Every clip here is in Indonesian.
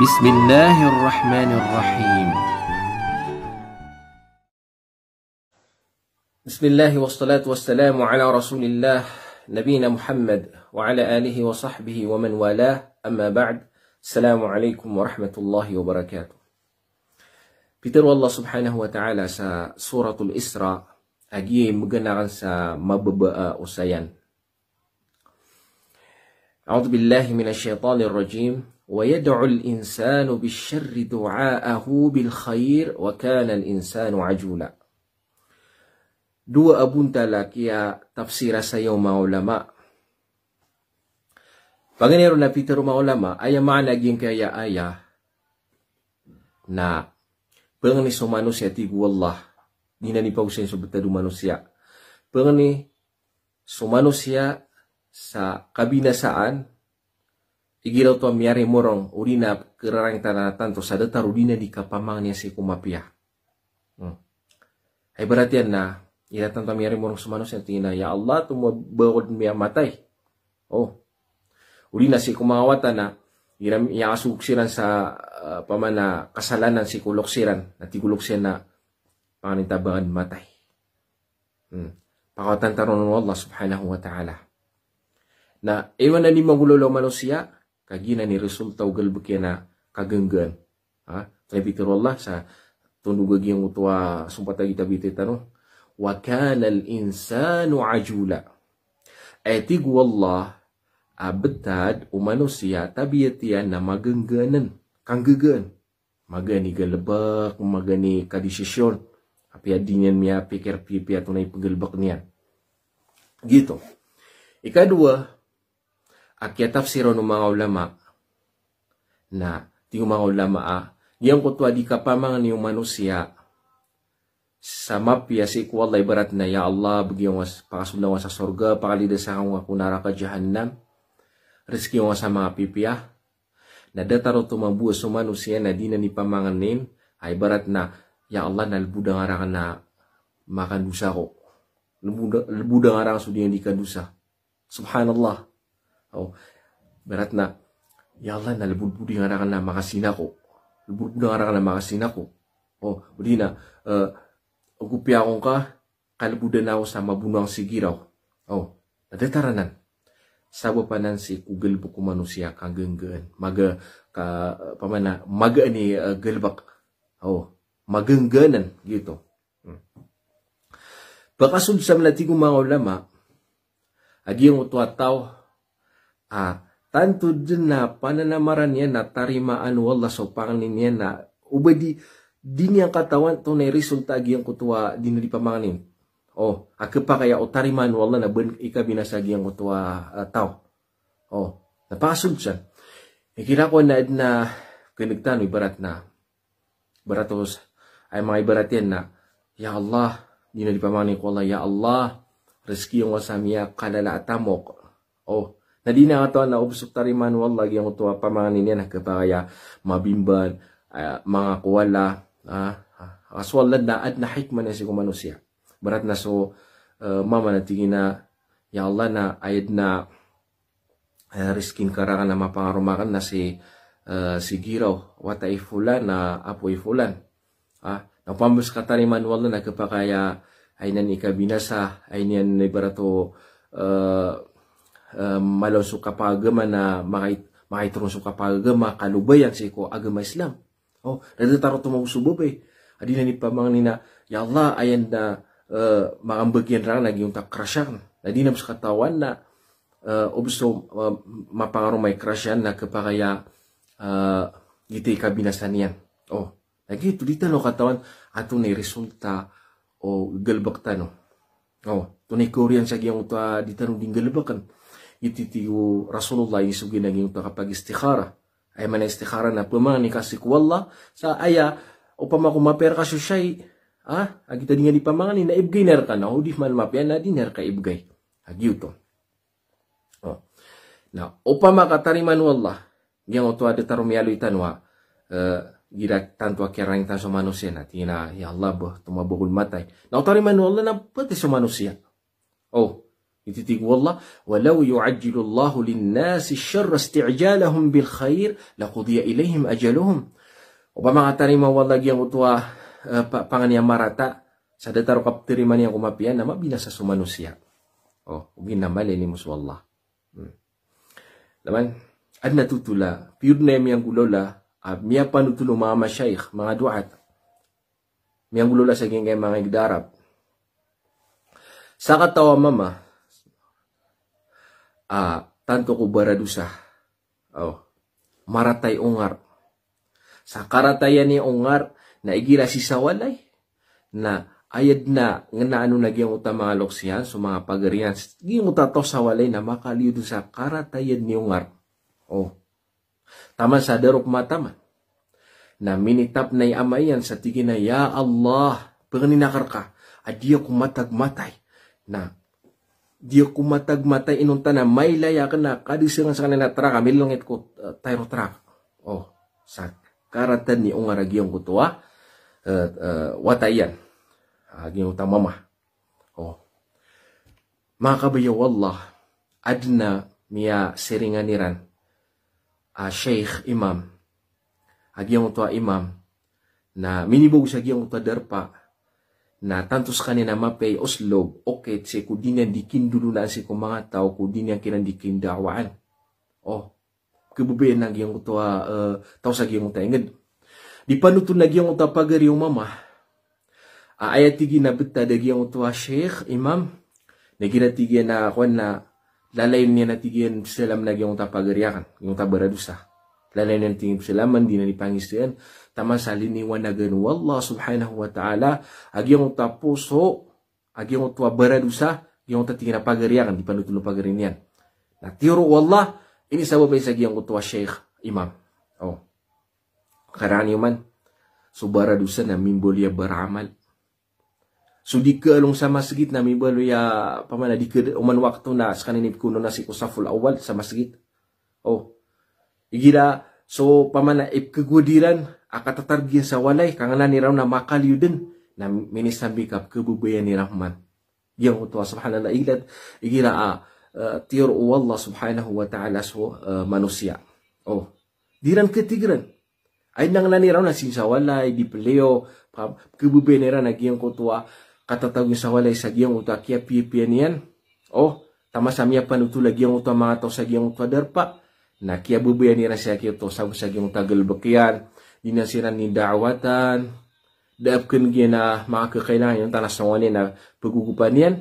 بسم الله الرحمن الرحيم بسم الله والصلاة والسلام على رسول الله نبينا محمد وعلى آله وصحبه ومن والاه أما بعد السلام عليكم ورحمة الله وبركاته Piteru Allah سبحانه وتعالى سورة الإسراء أجي Isra agiye maganaran sa mababaa uh, usayan. A'udhu billahi minasyaitanir ويدعو الإنسان بالشر دعاءه بالخير وكان الإنسان عجولا Dua abun talak ya tafsir sayo mga ulama. Paganero na pitero mga ulama, ay maana gin kaya aya na pengani so manusia tigu Allah. Dina ni pausen so betadu manusia. Pengani so manusia sa kabinasaan Igil to miyari morong urina kerarang tanatan to sadata rudina di kapamangnya si kumapia. Hmm. Ay berarti na iratan to miyari morong sumano sentina ya Allah tu mabawod miya matay. Oh. Urina si kumawatan na iram iya asuksiran sa uh, eh, pamana kasalanan si kuloksiran na tiguloksiran na pangintabangan matay. Hmm. Pakawatan taron Allah subhanahu wa ta'ala. Na iwan na ni magulo manusia, kagina ni resum tau gel bekena kagenggen ha tapi pikir Allah sa tunduk bagi yang utwa sumpah tadi tapi tetan no wa kana al insanu ajula ati Allah abdad u manusia tabiatian nama genggenen kanggegen magani gelebak magani kadisisyon api adinyan mia pikir pipi atunai pegelbak nian gitu Ika dua, akiya tafsiran ng mga ulama na ti mga ulama ah, yang kutwa di pamangan yung manusia sama pia ya si kuwala ibarat na ya Allah bagi yung pakasulang sa sorga pakalida sa kang ako naraka jahannam rezeki yung sa mga pipia ah. na dataro tumabuo sa manusia na di na ni pamanganin ay ah, barat na ya Allah na lebudang na makan dusa ko lebudang, arang sudi yang di subhanallah Oh, berat na. Allah, na lebud-budi nga na makasina ko. Lebud-budi nga na makasina ko. Oh, uli na. Uh, ah, Ugupi akong ka, kalabudan na ako sa mabunuang sigiraw. Oh, nadataranan. Sabo pa nan si kugel bukumano siya kang genggen. Maga, ka, pamana, maga ni uh, ah, gelbak. Oh, magenggenan, gitu. Hmm. Bakasun sa mga ulama, agi yung utwataw, Ah, tantuddna pananamarannya na tarimaan walla so panganinya na ubedi, dini ang katawan to na resulta giyang dini di pamanganin oh ake pa kaya o oh, tarimaan walla na ben ikabinasagi ang kutwa uh, eh, tao oh napasod siya ikira eh, ko na na kinigtano anu ibarat na baratos ay mga ibarat yan na ya Allah dini di pamanganin ko Allah ya Allah rezeki yang wasamiya kanala atamok oh Nadina ato na ubusok tariman wallag yung tuwa pamanganin yan kaya mabimban uh, mga kuwala uh, ah, aswalad na at na hikman na si kumanusya. Barat na so uh, mama na tingin na ya Allah na ayad na uh, riskin karangan na mapangarumakan na si uh, si Giraw watay fulan na apoy fulan. Ah, napambus ka tariman wala na kapakaya ay nan ikabinasa ay niyan ni barato uh, um, maloso kapagama na makait makaitrong so kapagama kalubay ang siko agama Islam. Oh, nadetaro tumaw subub eh. Adi na ni pamang nina, ya Allah ayan na uh, makambagyan ra lagi yung takrasyan. Adi na katawan na uh, obso uh, mapangarong may krasyan na kapakaya uh, giti kabinasan niyan. Oh, lagi tulita no katawan ato ni resulta o oh, galbak tano. Oh, tunay Korean sa giyang uta ah, di tanong ding galbakan ititiyo Rasulullah isug ginaging pakapag-istikhara. Ay man istikhara na pumani kasi kuwalla sa aya upang makumaper ka siya'y ah, agita di nga di pamangani na ibgay ner ka na, o di man mapian na di ka ibgay. Agiw to. Oh. Na, upang makatariman wallah, yang oto ada tarumialu itanwa, uh, eh, gira tanto kerang tan so manusia na tina ya Allah boh tumabugul matay. Na utari man wallah na pati so manusia. Oh, Itu tiku Allah. Walau yu'ajjilullahu linnasi syarra isti'jalahum bil khair laqudiya ilaihim ajaluhum. Upama ngatari mawa lagi yang utua eh, uh, pangan yang marata. Sada taruh kaptirimani yang kumapian nama binasa su manusia. Oh, ugin nama lini muswallah. Hmm. Laman, adna tutula, piyud na yang gulola, ah, miya panutulo mga masyaykh, mga duat. Miyang gulola sa gengay mga igdarab. Sa katawa mama, uh, tanto ko baradusa. Oh, maratay ungar. Sa karatayan ni ungar, na igira si sawalay, na ayad na nga naano nagyang uta mga loksiyan so mga pagarian giyang uta sawalay na makaliyo sa karatayan ni ungar oh tama sa darok mataman na minitap na amayan sa tigina ya Allah panganinakar ka adiya kumatag matay na di ko matagmatay inunta na may layakan na kadisirang sa kanila traka langit ko uh, tayo traka oh sa karatan ni ungarag yung kutuwa ah. uh, uh, watayan aging utang mama oh makabayo wallah adna miya siringaniran uh, ah, sheikh imam agiyong utwa imam na minibog sa agiyong utwa darpa na tantos kanina mapay log oket se kudinyan dikin dulunan se ko mga tao kudinyan kinan dikin dawaan. Oh, kibubayan na giyang ito uh, ah, ah, tao sa giyang ito ingad. Di panutun na giyang ito pagari yung mama. Aayatigi ah, na bita da giyang ito sheikh, imam. Naginatigyan na ako na lalayun niya natigyan salam na giyang ito pagariyakan. Giyang ito baradusa. plananan nanti salaman di na ni Pangisyan tama salini wanagan wallah subhanahu wa ta'ala agyong tapuso agyong tua baradusa agyong tatingin na pagariyan di panutulo pagarinian na tiro wallah ini sabab agi sagyang tua syekh imam oh karani man baradusa na mimbolya baramal So di ke along sama segit na mi ya pamana di ke uman waktu na ini kuno na kusaful awal sama segit. Oh, Igira so pamana ipkagwadiran akatatardya sa akatatar kangalan ni raw na makalyuden na minisabi kap kebubayan ni Rahman. Yang utwa subhanallah ilat igira a uh, o eh, Allah subhanahu wa ta'ala so eh, manusia. Oh, diran ketigran. Ay nang lani raw na sawalai di peleo, kabubayan ni raw na giyang kutwa katatawin sa walay oh, sa utwa kia pipian Oh, tamasamia panutu miya panutulag giyang utwa mga tao sa giyang utwa Nah, ya na kia bubuya ni rasyaki to sabu sa yung tagal bakian dinasiran ni dawatan dapkin gina maka kailangan yung tanas ng na pagugupan yan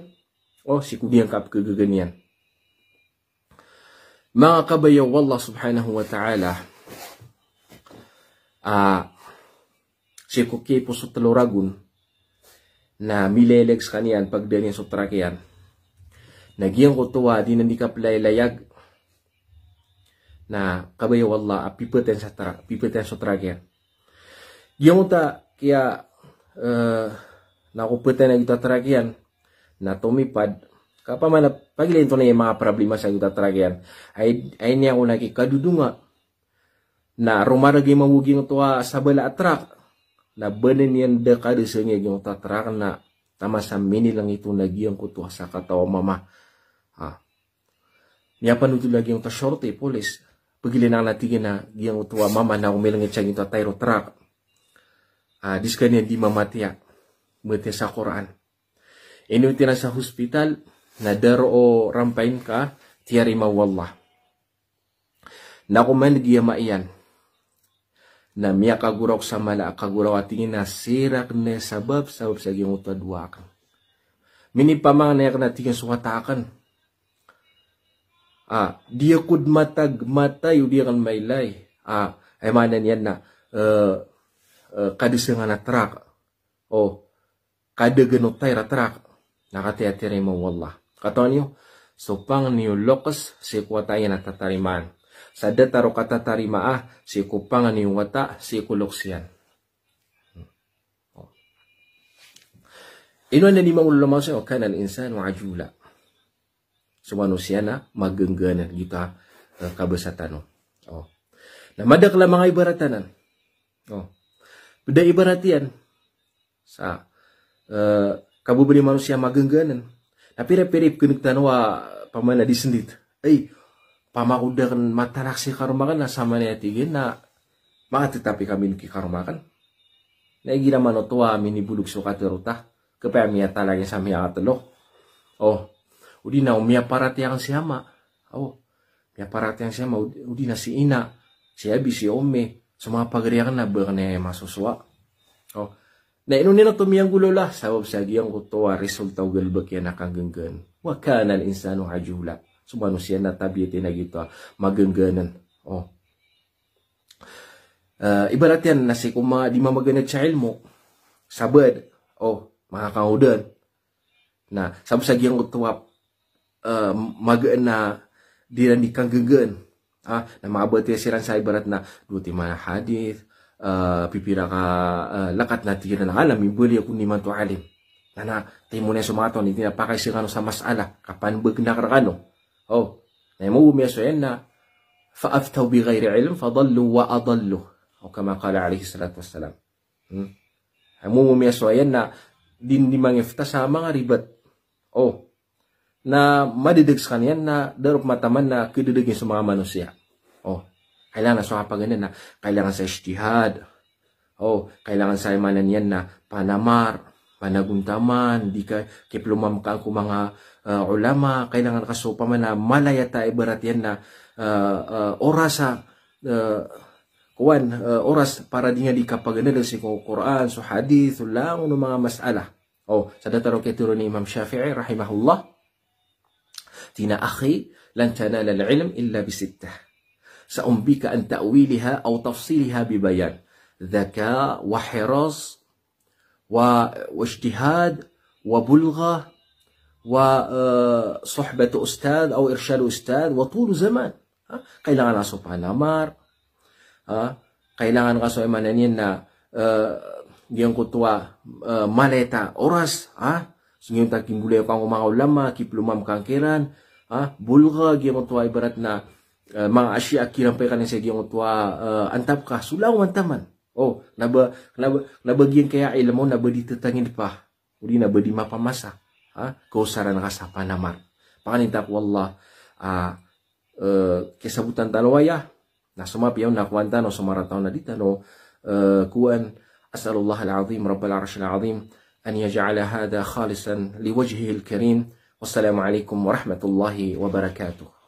o oh, si kugyang kap kagaganyan Mga kabayaw Allah subhanahu wa ta'ala uh, si kukipo sa taloragun na milelegs kaniyan pagdani sa trakean. Nagiyang kutuwa di nandikap laylayag na kabaye walla a pipeten satara pipeten sotara kia dia muta kia uh, eh, na ko peten agita tarakian na tomi pad kapa mana pagi lento na mga problema sa agita tarakian ay ay niya ko naki kadudunga na romara gi mawugi ngutua tuwa sabala atrak na benen yan de kadisenge gi trak na tamasa mini lang ito na ko tuwa sa katawa mama ha ah. Niya lagi yung ta-shorty, eh, polis. Pagilinan natigin na giyang utuwa mama na umilang itsyang ito tayo trap. Uh, ah, dis ganyan di mamatiya. Mati sa Quran. Inu na sa hospital na daro rampain ka tiyari mawallah. Na kuman giya maiyan. Na miya kagurok sa mala kaguraw atingin na sirak ne sabab sabab sa dua utadwakan. Minipamang na yak natigin suwatakan. Dia kud mata yudiran mailay. Ah, emanan yan na. Uh, uh, kadus nga trak O, kada ganutay oh, ratrak. Nakatiatiray mo wallah. Kata niyo, sopang niyo lokas si kuwatay na tatarimaan. Sada taro katatarimaa si kupang niyo wata si kuloksiyan. Hmm. Oh. Ino na ni maulama siya, o kanan insan wa ajula na magengganan kita uh, eh, kabesatano oh. oh nah madak lah mga ibaratanan oh beda ibaratian sa uh, eh, kabubuli manusia magengganan tapi repirip kunik tanwa pamana disendit ay pamaudakan mata naksi karumakan na sama niya tigin na maati tapi kami nuki karumakan na iginaman o tuwa minibulog sukat ruta kapaya talaga sa oh Udi na umiaparat yang si hama. Oh, umiaparat yang si hama. Udi na si ina. Si abi, si ome. Sumapagriyak na berne masuswa. Oh, na inunin na tumiyang gulo lah. Sabab sa giyang kutuwa, resulta ugal bakya nakaganggan. Wakana al-insano hajula. Sumano manusia na tabi tinagita magangganan. Oh. Ah, uh, ibarat yan na si kuma di mamagana sa ilmo. Sabad. Oh, mga kaudan. Na, sabab sa giyang kutuwa, Magena eh, magaan na diran di ah na maabot ti siran sa ibarat na duti mana hadith uh, eh, pipira ka uh, eh, lakat na tiyan na alam ibu ako ni man to alim na timo na sumaton hindi na pakaisiran sa masala kapan oh na karakano oh na fa umiyaso bi na ilm fa علم wa وأضلوا أو كما قال عليه الصلاة والسلام hmm? Ang mumumiyaswayan na din di sama mga ribat. Oh, na madidig sa kanyan na darop mataman na kididig sa mga manusia. Oh, kailangan sa kapaganan na kailangan sa ishtihad. Oh, kailangan sa imanan yan na panamar, panaguntaman, di ka kiplumam ka ko mga uh, ulama, kailangan ka so man na malaya ta ibarat yan na uh, ah, uh, ah, orasa uh, kuan uh, oras para di nga di kapaganan sa si Quran, so hadith, lang mga masala. Oh, sa dataro kay ni Imam Shafi'i rahimahullah. دين أخي لن تنال العلم إلا بستة سأنبيك عن تأويلها أو تفصيلها ببيان ذكاء وحرص واجتهاد وبلغة وصحبة آه، أستاذ أو إرشاد أستاذ وطول زمان قيل عن nga sa panamar. قيل Kailangan nga sa imananin na uh, yung Ngayon ta kimbulay ko ang mga ulama, kiplumam kangkeran, ha? Ah, bulga, giyang tua ibarat na uh, eh, mga asya kirampay ka sa giyang tua uh, eh, antap ka, sulaw taman. Oh, naba, naba, nabagyan kaya ilamo, naba di tetangin pa. Uli naba di mapamasa. Ha? Kausaran ka sa panamar. Pakaninta ko Allah, uh, uh, kesabutan talawaya, na sumapiyaw na kuwanta no sumarataw na dita no uh, kuan asalullah al-azim rabbal arshil azim أن يجعل هذا خالصا لوجهه الكريم والسلام عليكم ورحمة الله وبركاته